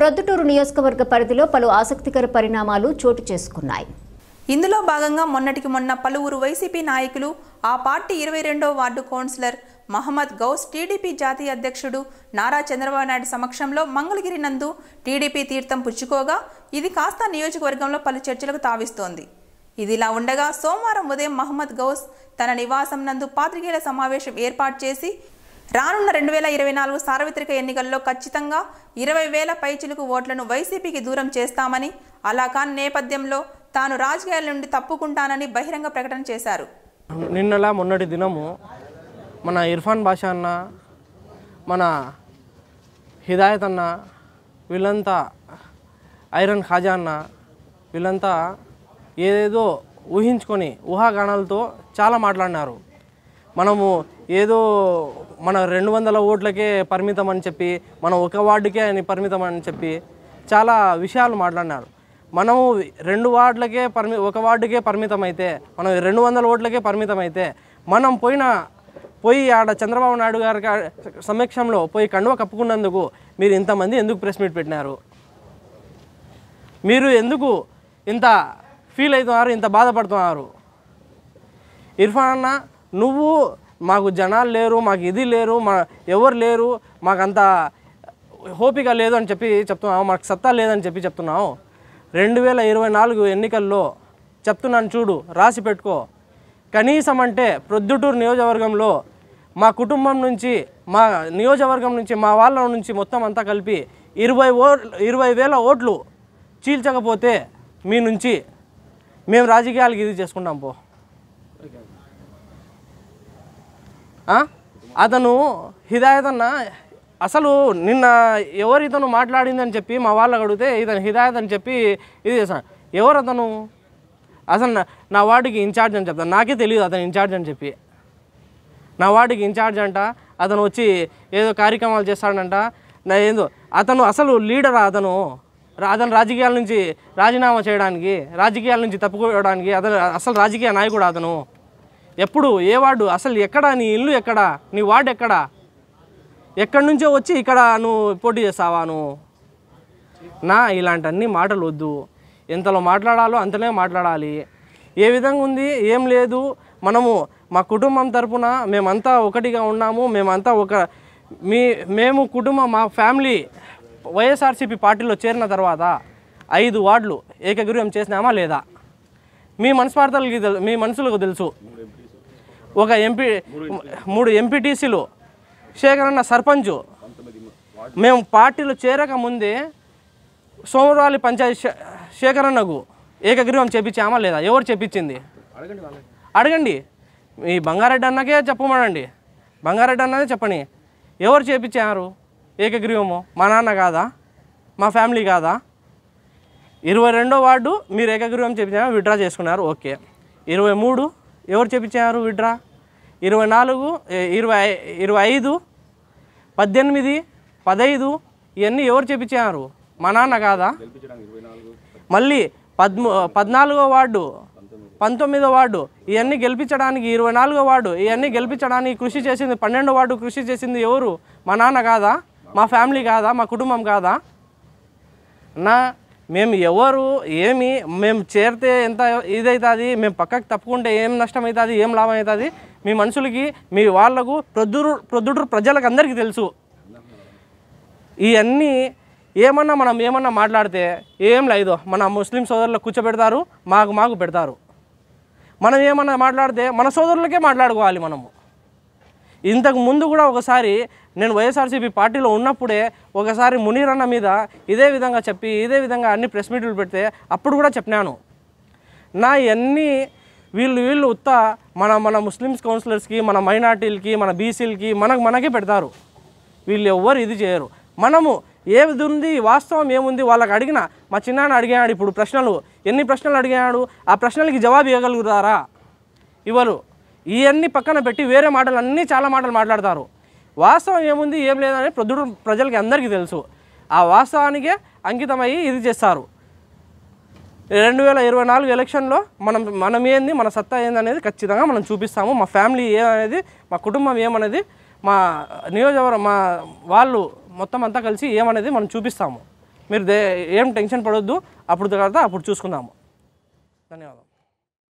ప్రొద్దుటూరు నియోజకవర్గ పరిధిలో పలు ఆసక్తికర పరిణామాలు చోటు చేసుకున్నాయి ఇందులో భాగంగా మొన్నటికి మొన్న పలువురు వైసీపీ నాయకులు ఆ పార్టీ ఇరవై రెండో వార్డు కౌన్సిలర్ మహమ్మద్ గౌస్ టీడీపీ జాతీయ అధ్యక్షుడు నారా చంద్రబాబు నాయుడు సమక్షంలో మంగళగిరి నందు టీడీపీ తీర్థం పుచ్చుకోగా ఇది కాస్త నియోజకవర్గంలో పలు చర్చలకు తావిస్తోంది ఇదిలా ఉండగా సోమవారం ఉదయం మహమ్మద్ గౌస్ తన నివాసం నందు పాత్రికేయుల సమావేశం ఏర్పాటు చేసి రానున్న రెండు వేల ఇరవై నాలుగు సార్వత్రిక ఎన్నికల్లో ఖచ్చితంగా ఇరవై వేల పైచిలుకు ఓట్లను వైసీపీకి దూరం చేస్తామని అలా కాని నేపథ్యంలో తాను రాజకీయాల నుండి తప్పుకుంటానని బహిరంగ ప్రకటన చేశారు నిన్నలా మొన్నటి దినము మన ఇర్ఫాన్ బాషా అన్న మన హిదాయత్ అన్న వీళ్ళంతా ఐరన్ ఖాజా అన్న వీళ్ళంతా ఏదేదో ఊహించుకొని ఊహాగానాలతో చాలా మాట్లాడినారు మనము ఏదో మన రెండు వందల ఓట్లకే పరిమితం అని చెప్పి మనం ఒక వార్డుకే అని పరిమితం అని చెప్పి చాలా విషయాలు మాట్లాడినారు మనము రెండు వార్డులకే పరిమి ఒక వార్డుకే పరిమితం అయితే మనం రెండు వందల ఓట్లకే పరిమితం అయితే మనం పోయిన పోయి ఆడ చంద్రబాబు నాయుడు గారి సమక్షంలో పోయి కండువ కప్పుకున్నందుకు మీరు ఇంతమంది ఎందుకు ప్రెస్ మీట్ పెట్టినారు మీరు ఎందుకు ఇంత ఫీల్ అవుతున్నారు ఇంత బాధపడుతున్నారు ఇర్ఫాన్ అన్న నువ్వు మాకు జనాలు లేరు మాకు ఇది లేరు మా ఎవరు లేరు మాకంత హోపిగా లేదు అని చెప్పి చెప్తున్నావు మాకు సత్తా లేదని చెప్పి చెప్తున్నావు రెండు వేల ఇరవై నాలుగు ఎన్నికల్లో చెప్తున్నాను చూడు రాసి పెట్టుకో కనీసం అంటే ప్రొద్దుటూరు నియోజకవర్గంలో మా కుటుంబం నుంచి మా నియోజకవర్గం నుంచి మా వాళ్ళ నుంచి మొత్తం అంతా కలిపి ఇరవై ఓ ఇరవై వేల ఓట్లు చీల్చకపోతే మీ నుంచి మేము రాజకీయాలకు ఇది చేసుకుంటాం పో అతను హిదాయత్ అన్న అసలు నిన్న ఎవరు ఇతను మాట్లాడిందని చెప్పి మా వాళ్ళకి అడిగితే ఇతను హిదాయత్ అని చెప్పి ఇది చేశాను ఎవరు అతను అసలు నా వార్డుకి ఇన్ఛార్జ్ అని చెప్తాను నాకే తెలియదు అతను ఇన్ఛార్జ్ అని చెప్పి నా వార్డుకి ఇన్ఛార్జ్ అంట అతను వచ్చి ఏదో కార్యక్రమాలు చేస్తాడంట నా ఏందో అతను అసలు లీడరా అతను అతను రాజకీయాల నుంచి రాజీనామా చేయడానికి రాజకీయాల నుంచి తప్పుకోవడానికి అతను అసలు రాజకీయ నాయకుడు అతను ఎప్పుడు ఏ వార్డు అసలు ఎక్కడ నీ ఇల్లు ఎక్కడ నీ వార్డు ఎక్కడ ఎక్కడి నుంచో వచ్చి ఇక్కడ నువ్వు పోటీ చేస్తావా నువ్వు నా ఇలాంటి మాటలు వద్దు ఎంతలో మాట్లాడాలో అంతనే మాట్లాడాలి ఏ విధంగా ఉంది ఏం లేదు మనము మా కుటుంబం తరఫున మేమంతా ఒకటిగా ఉన్నాము మేమంతా ఒక మీ మేము కుటుంబం మా ఫ్యామిలీ వైఎస్ఆర్సీపీ పార్టీలో చేరిన తర్వాత ఐదు వార్డులు ఏకగ్రీవం చేసినామా లేదా మీ మనస్పార్థాలకి మీ మనసులకు తెలుసు ఒక ఎంపీ మూడు ఎంపీటీసీలు శేఖర్ అన్న సర్పంచు మేము పార్టీలో చేరక ముందే సోమరాలి పంచాయతీ శేఖర్ అన్నకు ఏకగ్రీవం చేపించామా లేదా ఎవరు చేపించింది అడగండి ఈ బంగారెడ్డి అన్నకే చెప్పమనండి బంగారెడ్డి అన్నదే చెప్పండి ఎవరు చేపించారు ఏకగ్రీవము మా నాన్న కాదా మా ఫ్యామిలీ కాదా ఇరవై రెండో వార్డు మీరు ఏకగ్రీవం చేపించామో విత్డ్రా చేసుకున్నారు ఓకే ఇరవై మూడు ఎవరు చెప్పించారు విడ్రా ఇరవై నాలుగు ఇరవై ఇరవై ఐదు పద్దెనిమిది పదహైదు ఇవన్నీ ఎవరు చెప్పించారు మా నాన్న కాదా మళ్ళీ పద్మ పద్నాలుగో వార్డు పంతొమ్మిదో వార్డు ఇవన్నీ గెలిపించడానికి ఇరవై నాలుగో వార్డు ఇవన్నీ గెలిపించడానికి కృషి చేసింది పన్నెండో వార్డు కృషి చేసింది ఎవరు మా నాన్న కాదా మా ఫ్యామిలీ కాదా మా కుటుంబం కాదా నా మేము ఎవరు ఏమి మేము చేరితే ఎంత ఇదవుతుంది మేము పక్కకు తప్పుకుంటే ఏం నష్టం అవుతుంది ఏం లాభం అవుతుంది మీ మనుషులకి మీ వాళ్లకు ప్రొద్దురు ప్రొద్దుటూరు ప్రజలకు అందరికీ తెలుసు ఇవన్నీ ఏమన్నా మనం ఏమన్నా మాట్లాడితే ఏం లేదో మన ముస్లిం సోదరులకు కూర్చోబెడతారు మాకు మాకు పెడతారు మనం ఏమన్నా మాట్లాడితే మన సోదరులకే మాట్లాడుకోవాలి మనము ఇంతకు ముందు కూడా ఒకసారి నేను వైఎస్ఆర్సీపీ పార్టీలో ఉన్నప్పుడే ఒకసారి మునిరన్న మీద ఇదే విధంగా చెప్పి ఇదే విధంగా అన్ని ప్రెస్ మీట్లు పెడితే అప్పుడు కూడా చెప్పినాను నా ఇవన్నీ వీళ్ళు వీళ్ళు ఉత్త మన మన ముస్లిమ్స్ కౌన్సిలర్స్కి మన మైనార్టీలకి మన బీసీలకి మనకు మనకే పెడతారు వీళ్ళు ఎవ్వరు ఇది చేయరు మనము ఏది ఉంది వాస్తవం ఏముంది వాళ్ళకి అడిగిన మా చిన్నాన్న అడిగాడు ఇప్పుడు ప్రశ్నలు ఎన్ని ప్రశ్నలు అడిగాడు ఆ ప్రశ్నలకి జవాబు ఇవ్వగలుగుతారా ఇవ్వరు ఇవన్నీ పక్కన పెట్టి వేరే మాటలు అన్నీ చాలా మాటలు మాట్లాడతారు వాస్తవం ఏముంది ఏం లేదని ప్రజుడు ప్రజలకి అందరికీ తెలుసు ఆ వాస్తవానికే అంకితమయ్యి ఇది చేస్తారు రెండు వేల ఇరవై నాలుగు ఎలక్షన్లో మనం మనం ఏంది మన సత్తా ఏందనేది ఖచ్చితంగా మనం చూపిస్తాము మా ఫ్యామిలీ ఏమనేది మా కుటుంబం ఏమనేది మా నియోజకవర్గం మా వాళ్ళు మొత్తం అంతా కలిసి ఏమనేది మనం చూపిస్తాము మీరు ఏం టెన్షన్ పడొద్దు అప్పుడు తర్వాత అప్పుడు చూసుకుందాము ధన్యవాదాలు